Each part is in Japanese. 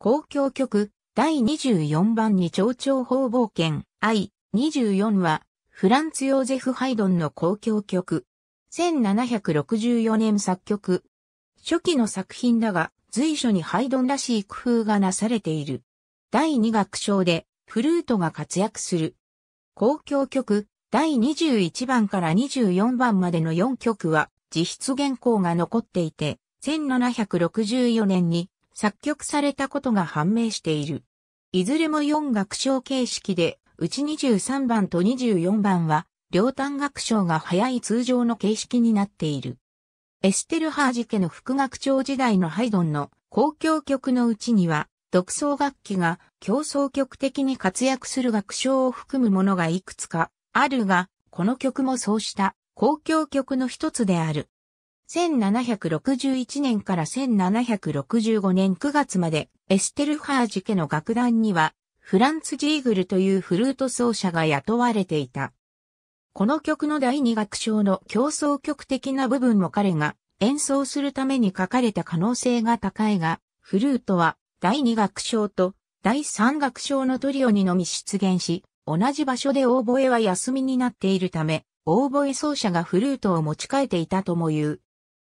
公共曲第24番に蝶々方冒険 I24 はフランツ・ヨーゼフ・ハイドンの公共曲。1764年作曲。初期の作品だが随所にハイドンらしい工夫がなされている。第2楽章でフルートが活躍する。公共曲第21番から24番までの4曲は実質原稿が残っていて、1764年に作曲されたことが判明している。いずれも4楽章形式で、うち23番と24番は、両端楽章が早い通常の形式になっている。エステルハージ家の副学長時代のハイドンの公共曲のうちには、独奏楽器が競争曲的に活躍する楽章を含むものがいくつかあるが、この曲もそうした公共曲の一つである。1761年から1765年9月まで、エステルハージ家の楽団には、フランツ・ジーグルというフルート奏者が雇われていた。この曲の第二楽章の競争曲的な部分も彼が演奏するために書かれた可能性が高いが、フルートは第二楽章と第三楽章のトリオにのみ出現し、同じ場所でオーボエは休みになっているため、オーボエ奏者がフルートを持ち替えていたとも言う。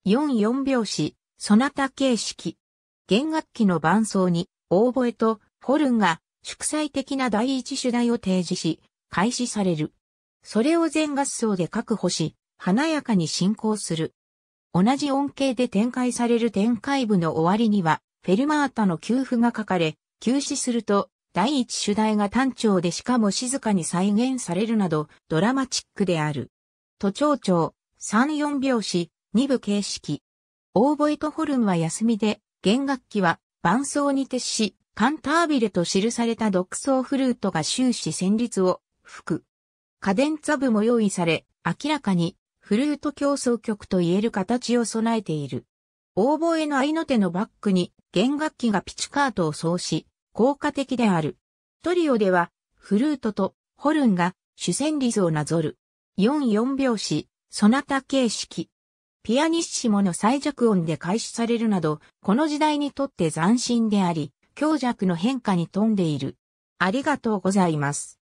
44拍子、そなた形式。弦楽器の伴奏に、オーボエとホルンが祝祭的な第一主題を提示し、開始される。それを全合奏で確保し、華やかに進行する。同じ音形で展開される展開部の終わりには、フェルマータの給付が書かれ、休止すると、第一主題が単調でしかも静かに再現されるなど、ドラマチックである。都庁長、3、4拍子、2部形式。オーボエとホルムは休みで、弦楽器は伴奏に徹し、カンタービレと記された独奏フルートが終始旋律を吹く。カデンツァ部も用意され、明らかにフルート競争曲と言える形を備えている。オーボエの合いの手のバックに弦楽器がピチカートを奏し、効果的である。トリオでは、フルートとホルンが主旋律をなぞる。4-4拍子、ソナタ形式。ピアニッシモの最弱音で開始されるなど、この時代にとって斬新であり、強弱の変化に富んでいる。ありがとうございます。